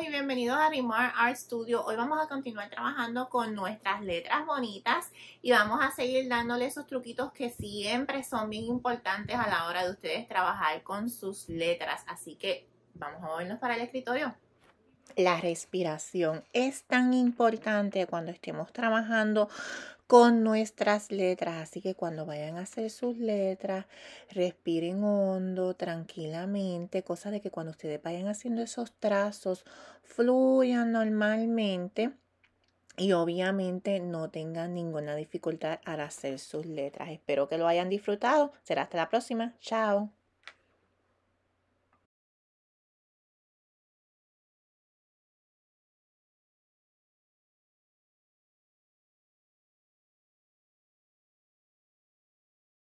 y bienvenidos a Rimar Art Studio. Hoy vamos a continuar trabajando con nuestras letras bonitas y vamos a seguir dándole esos truquitos que siempre son bien importantes a la hora de ustedes trabajar con sus letras. Así que vamos a volvernos para el escritorio. La respiración es tan importante cuando estemos trabajando con nuestras letras. Así que cuando vayan a hacer sus letras, respiren hondo, tranquilamente, cosa de que cuando ustedes vayan haciendo esos trazos, fluyan normalmente y obviamente no tengan ninguna dificultad al hacer sus letras. Espero que lo hayan disfrutado. Será hasta la próxima. Chao.